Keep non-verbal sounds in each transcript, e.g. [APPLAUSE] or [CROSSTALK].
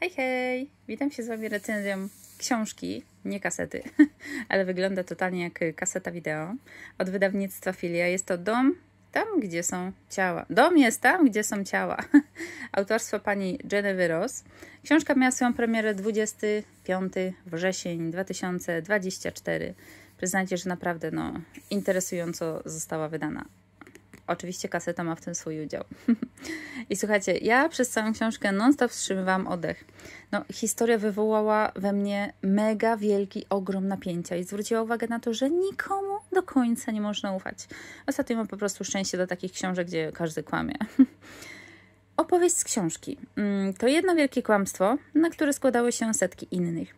Hej, hej! Witam się z Wami recenzją książki, nie kasety, [LAUGHS] ale wygląda totalnie jak kaseta wideo od wydawnictwa Filia. Jest to Dom tam, gdzie są ciała. Dom jest tam, gdzie są ciała. [LAUGHS] Autorstwo pani Jenny Ross. Książka miała swoją premierę 25 wrzesień 2024. Przyznajcie, że naprawdę no, interesująco została wydana. Oczywiście kaseta ma w tym swój udział. [LAUGHS] I słuchajcie, ja przez całą książkę non-stop wstrzymywałam oddech. No, historia wywołała we mnie mega wielki ogrom napięcia i zwróciła uwagę na to, że nikomu do końca nie można ufać. Ostatnio mam po prostu szczęście do takich książek, gdzie każdy kłamie. [LAUGHS] Opowieść z książki mm, to jedno wielkie kłamstwo, na które składały się setki innych.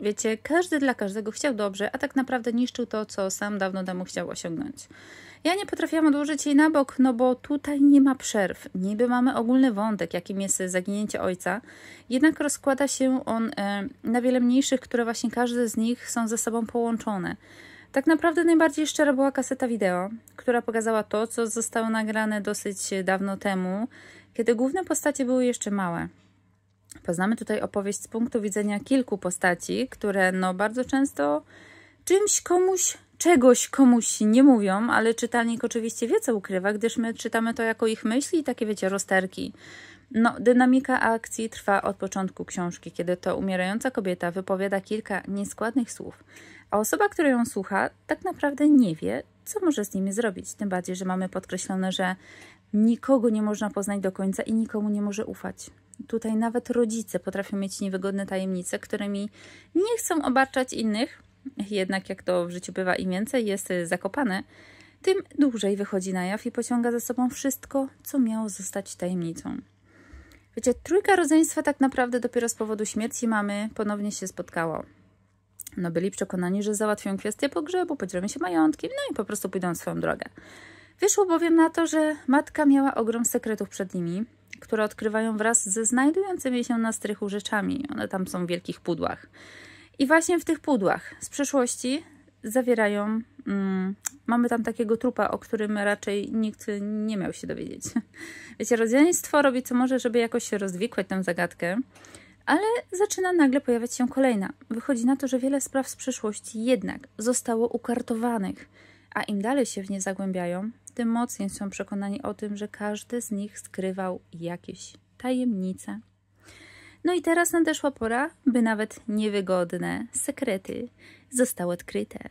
Wiecie, każdy dla każdego chciał dobrze, a tak naprawdę niszczył to, co sam dawno temu chciał osiągnąć. Ja nie potrafiłam odłożyć jej na bok, no bo tutaj nie ma przerw. Niby mamy ogólny wątek, jakim jest zaginięcie ojca, jednak rozkłada się on e, na wiele mniejszych, które właśnie każde z nich są ze sobą połączone. Tak naprawdę najbardziej szczera była kaseta wideo, która pokazała to, co zostało nagrane dosyć dawno temu, kiedy główne postacie były jeszcze małe. Poznamy tutaj opowieść z punktu widzenia kilku postaci, które no bardzo często czymś komuś czegoś komuś nie mówią, ale czytelnik oczywiście wie, co ukrywa, gdyż my czytamy to jako ich myśli i takie, wiecie, rozterki. No, dynamika akcji trwa od początku książki, kiedy to umierająca kobieta wypowiada kilka nieskładnych słów, a osoba, która ją słucha, tak naprawdę nie wie, co może z nimi zrobić. Tym bardziej, że mamy podkreślone, że nikogo nie można poznać do końca i nikomu nie może ufać. Tutaj nawet rodzice potrafią mieć niewygodne tajemnice, którymi nie chcą obarczać innych, jednak jak to w życiu bywa, im więcej jest y, zakopane, tym dłużej wychodzi na jaw i pociąga za sobą wszystko, co miało zostać tajemnicą. Wiecie, trójka rodzeństwa tak naprawdę dopiero z powodu śmierci mamy ponownie się spotkało. No byli przekonani, że załatwią kwestię pogrzebu, podzielą się majątkiem, no i po prostu pójdą swoją drogę. Wyszło bowiem na to, że matka miała ogrom sekretów przed nimi, które odkrywają wraz ze znajdującymi się na strychu rzeczami. One tam są w wielkich pudłach. I właśnie w tych pudłach z przeszłości zawierają. Mm, mamy tam takiego trupa, o którym raczej nikt nie miał się dowiedzieć. [LAUGHS] Wiecie, rodzieństwo robi co może, żeby jakoś się rozwikłać tę zagadkę, ale zaczyna nagle pojawiać się kolejna. Wychodzi na to, że wiele spraw z przeszłości jednak zostało ukartowanych, a im dalej się w nie zagłębiają, tym mocniej są przekonani o tym, że każdy z nich skrywał jakieś tajemnice. No i teraz nadeszła pora, by nawet niewygodne sekrety zostały odkryte. [LAUGHS]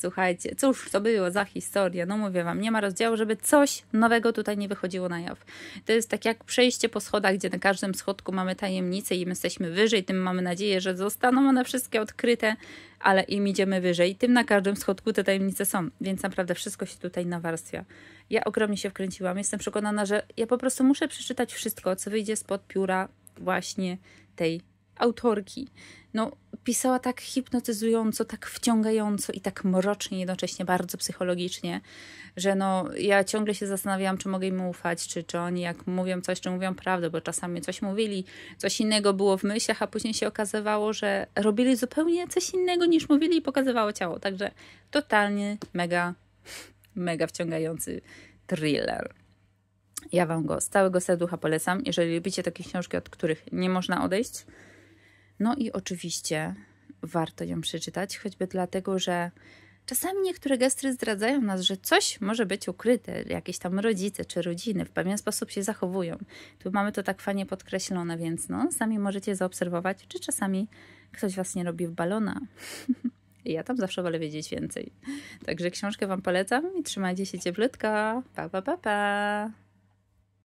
Słuchajcie, cóż to było za historia, no mówię wam, nie ma rozdziału, żeby coś nowego tutaj nie wychodziło na jaw. To jest tak jak przejście po schodach, gdzie na każdym schodku mamy tajemnice i my jesteśmy wyżej, tym mamy nadzieję, że zostaną one wszystkie odkryte, ale im idziemy wyżej, tym na każdym schodku te tajemnice są, więc naprawdę wszystko się tutaj nawarstwia. Ja ogromnie się wkręciłam. Jestem przekonana, że ja po prostu muszę przeczytać wszystko, co wyjdzie spod pióra właśnie tej autorki. No, pisała tak hipnotyzująco, tak wciągająco i tak mrocznie, jednocześnie bardzo psychologicznie, że no, ja ciągle się zastanawiałam, czy mogę im ufać, czy, czy oni jak mówią coś, czy mówią prawdę, bo czasami coś mówili, coś innego było w myślach, a później się okazywało, że robili zupełnie coś innego niż mówili i pokazywało ciało. Także totalnie mega mega wciągający thriller. Ja Wam go z całego serducha polecam, jeżeli lubicie takie książki, od których nie można odejść. No i oczywiście warto ją przeczytać, choćby dlatego, że czasami niektóre gestry zdradzają nas, że coś może być ukryte, jakieś tam rodzice czy rodziny w pewien sposób się zachowują. Tu mamy to tak fajnie podkreślone, więc no, sami możecie zaobserwować, czy czasami ktoś Was nie robi w balona. [LAUGHS] i ja tam zawsze wolę wiedzieć więcej. Także książkę Wam polecam i trzymajcie się cieplutko. Pa, pa, pa, pa.